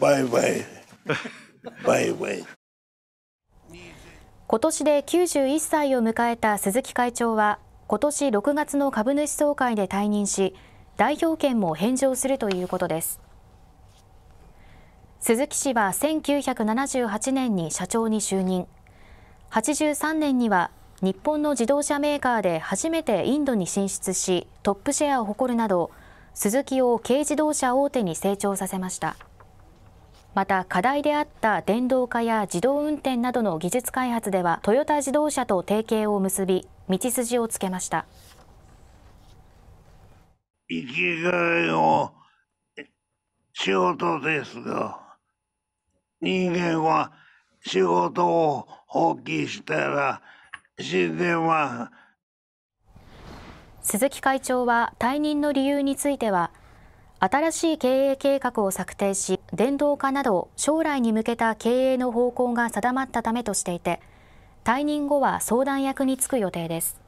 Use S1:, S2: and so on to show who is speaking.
S1: バイバイ。バイバイ。
S2: 今年で91歳を迎えた鈴木会長は、今年6月の株主総会で退任し、代表権も返上するということです。鈴木氏は1978年に社長に就任。83年には日本の自動車メーカーで初めてインドに進出しトップシェアを誇るなど鈴木を軽自動車大手に成長させました。また課題であった電動化や自動運転などの技術開発ではトヨタ自動車と提携を結び道筋をつけました
S1: 生きがいの仕事ですが人間は仕事を放棄したら死んでます鈴
S2: 木会長は退任の理由については新しい経営計画を策定し、電動化など将来に向けた経営の方向が定まったためとしていて、退任後は相談役に就く予定です。